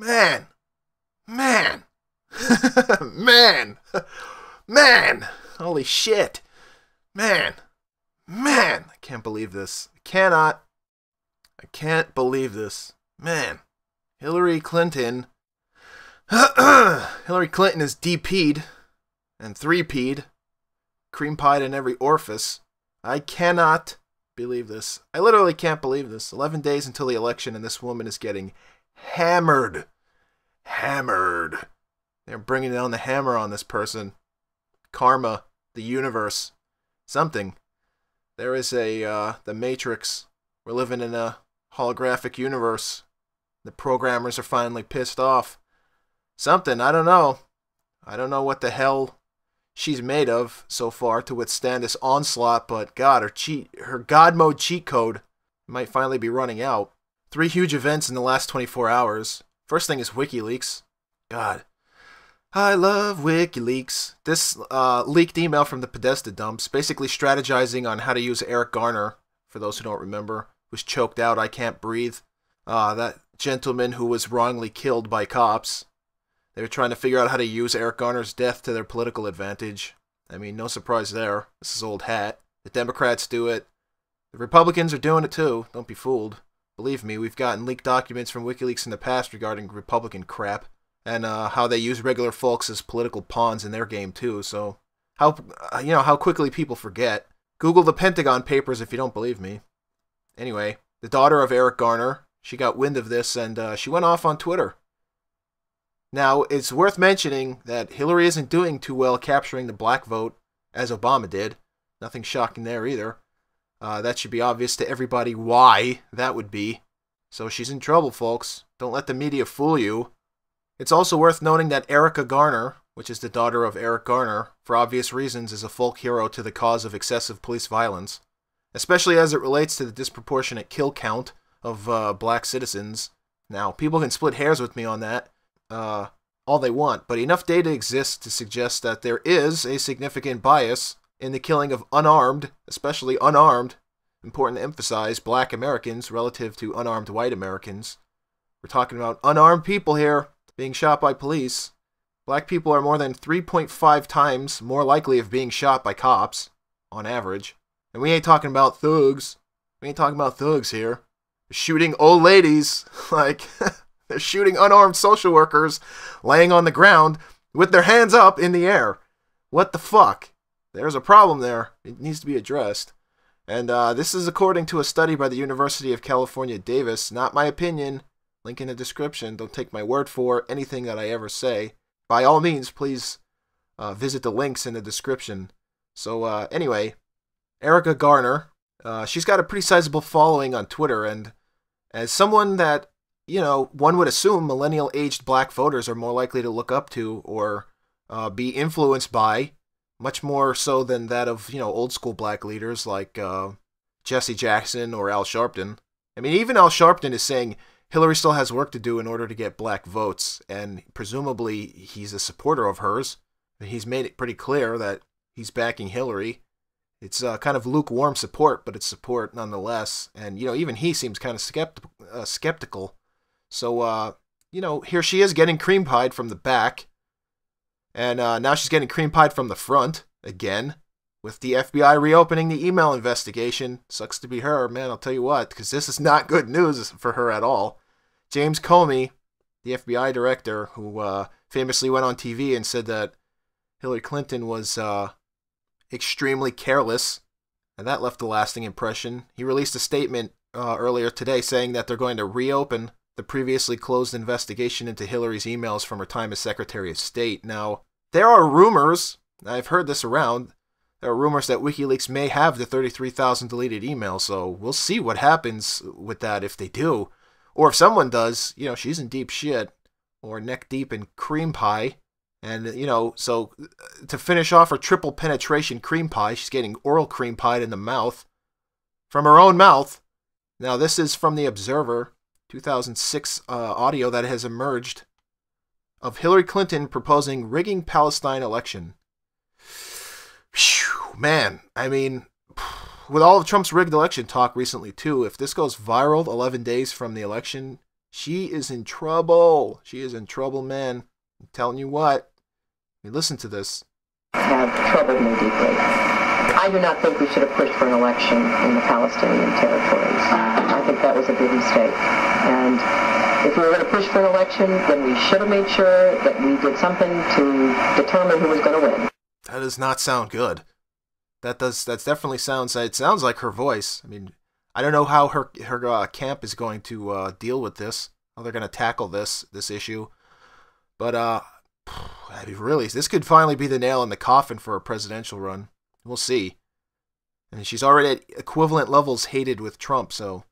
Man. Man. man. Man. Holy shit. Man. Man. I can't believe this. I cannot. I can't believe this. Man. Hillary Clinton. Hillary Clinton is DP'd and 3P'd. Cream pied in every orifice. I cannot believe this. I literally can't believe this. 11 days until the election, and this woman is getting hammered hammered. They're bringing down the hammer on this person. Karma, the universe, something. There is a, uh, the Matrix. We're living in a holographic universe. The programmers are finally pissed off. Something, I don't know. I don't know what the hell she's made of so far to withstand this onslaught, but god, her cheat her god mode cheat code might finally be running out. Three huge events in the last 24 hours. First thing is WikiLeaks. God. I love WikiLeaks. This uh, leaked email from the Podesta dumps, basically strategizing on how to use Eric Garner, for those who don't remember, was choked out, I can't breathe. Uh, that gentleman who was wrongly killed by cops. They were trying to figure out how to use Eric Garner's death to their political advantage. I mean, no surprise there. This is old hat. The Democrats do it. The Republicans are doing it too. Don't be fooled. Believe me, we've gotten leaked documents from WikiLeaks in the past regarding Republican crap and uh, how they use regular folks as political pawns in their game too. So how uh, you know how quickly people forget. Google the Pentagon Papers if you don't believe me. Anyway, the daughter of Eric Garner, she got wind of this and uh, she went off on Twitter. Now it's worth mentioning that Hillary isn't doing too well capturing the black vote as Obama did. Nothing shocking there either. Uh, that should be obvious to everybody why that would be. So she's in trouble, folks. Don't let the media fool you. It's also worth noting that Erica Garner, which is the daughter of Eric Garner, for obvious reasons is a folk hero to the cause of excessive police violence, especially as it relates to the disproportionate kill count of uh, black citizens. Now, people can split hairs with me on that uh, all they want, but enough data exists to suggest that there is a significant bias in the killing of unarmed, especially unarmed, important to emphasize, black Americans relative to unarmed white Americans. We're talking about unarmed people here being shot by police. Black people are more than 3.5 times more likely of being shot by cops, on average. And we ain't talking about thugs. We ain't talking about thugs here. They're shooting old ladies, like, they're shooting unarmed social workers laying on the ground with their hands up in the air. What the fuck? There's a problem there. It needs to be addressed. And uh, this is according to a study by the University of California, Davis. Not my opinion. Link in the description. Don't take my word for anything that I ever say. By all means, please uh, visit the links in the description. So, uh, anyway, Erica Garner, uh, she's got a pretty sizable following on Twitter. And as someone that, you know, one would assume millennial aged black voters are more likely to look up to or uh, be influenced by, much more so than that of you know old school black leaders like uh, Jesse Jackson or Al Sharpton. I mean, even Al Sharpton is saying Hillary still has work to do in order to get black votes, and presumably he's a supporter of hers. He's made it pretty clear that he's backing Hillary. It's uh, kind of lukewarm support, but it's support nonetheless. And you know, even he seems kind of skepti- uh, skeptical. So uh, you know, here she is getting cream pied from the back and uh, now she's getting cream pied from the front again with the FBI reopening the email investigation. Sucks to be her, man, I'll tell you what, because this is not good news for her at all. James Comey, the FBI director, who uh, famously went on TV and said that Hillary Clinton was uh, extremely careless, and that left a lasting impression. He released a statement uh, earlier today saying that they're going to reopen the previously closed investigation into Hillary's emails from her time as Secretary of State. Now, there are rumors, I've heard this around, there are rumors that WikiLeaks may have the 33,000 deleted emails, so we'll see what happens with that if they do. Or if someone does, you know, she's in deep shit or neck deep in cream pie. And, you know, so to finish off her triple penetration cream pie, she's getting oral cream pie in the mouth from her own mouth. Now, this is from The Observer. 2006 uh, audio that has emerged of Hillary Clinton proposing rigging Palestine election. Whew, man, I mean, with all of Trump's rigged election talk recently too, if this goes viral 11 days from the election, she is in trouble. She is in trouble, man. I'm telling you what. I mean, listen to this. Have troubled me deeply. I do not think we should have pushed for an election in the Palestinian territories. I think that was a big mistake. And if we were going to push for an election, then we should have made sure that we did something to determine who was going to win. That does not sound good. That does. That definitely sounds. It sounds like her voice. I mean, I don't know how her her uh, camp is going to uh, deal with this. How they're going to tackle this this issue. But uh, I mean, really, this could finally be the nail in the coffin for a presidential run. We'll see. And she's already at equivalent levels hated with Trump, so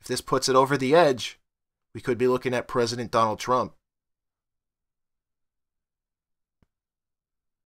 if this puts it over the edge, we could be looking at President Donald Trump.